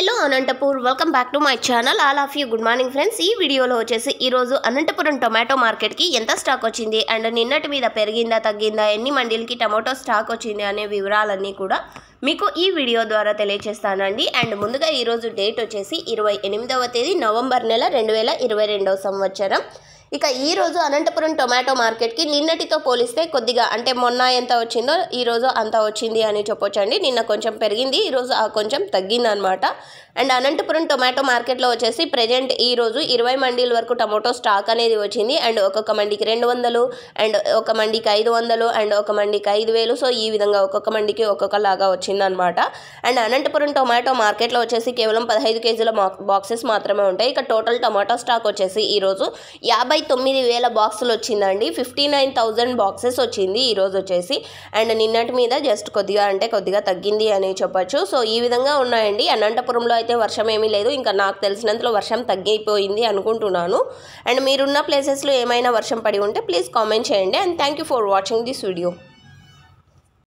hello Anantapur welcome back to my channel all of you good morning friends ఈ వీడియోలో వచ్చేసి ఈరోజు అనంతపురం టొమాటో మార్కెట్కి ఎంత స్టాక్ వచ్చింది అండ్ నిన్నటి మీద పెరిగిందా తగ్గిందా ఎన్ని మండీలకి టమాటో స్టాక్ వచ్చింది అనే వివరాలన్నీ కూడా మీకు ఈ వీడియో ద్వారా తెలియజేస్తానండి అండ్ ముందుగా ఈరోజు డేట్ వచ్చేసి ఇరవై ఎనిమిదవ తేదీ నవంబర్ నెల రెండు సంవత్సరం ఇక ఈరోజు అనంతపురం టొమాటో మార్కెట్కి నిన్నటితో పోలిస్తే కొద్దిగా అంటే మొన్న ఎంత వచ్చిందో ఈరోజు అంత వచ్చింది అని చెప్పొచ్చండి నిన్న కొంచెం పెరిగింది ఈరోజు కొంచెం తగ్గింది అనమాట అండ్ అనంతపురం టొమాటో మార్కెట్లో వచ్చేసి ప్రజెంట్ ఈరోజు ఇరవై మండీల వరకు టమాటో స్టాక్ అనేది వచ్చింది అండ్ ఒక్కొక్క మండికి రెండు వందలు అండ్ ఒక మండికి ఐదు వందలు అండ్ ఒక మండికి ఐదు వేలు సో ఈ విధంగా ఒక్కొక్క మండికి ఒక్కొక్కలాగా వచ్చిందనమాట అండ్ అనంతపురం టొమాటో మార్కెట్లో వచ్చేసి కేవలం పదహైదు కేజీల బాక్సెస్ మాత్రమే ఉంటాయి ఇక టోటల్ టొమాటో స్టాక్ వచ్చేసి ఈరోజు యాభై ఇరవై తొమ్మిది వేల బాక్సులు వచ్చిందండి ఫిఫ్టీ నైన్ థౌజండ్ బాక్సెస్ వచ్చింది ఈరోజు వచ్చేసి అండ్ నిన్నటి మీద జస్ట్ కొద్దిగా అంటే కొద్దిగా తగ్గింది అని చెప్పొచ్చు సో ఈ విధంగా ఉన్నాయండి అనంతపురంలో అయితే వర్షం ఏమీ లేదు ఇంకా నాకు తెలిసినంతలో వర్షం తగ్గిపోయింది అనుకుంటున్నాను అండ్ మీరున్న ప్లేసెస్లో ఏమైనా వర్షం పడి ఉంటే ప్లీజ్ కామెంట్ చేయండి and thank you for watching this video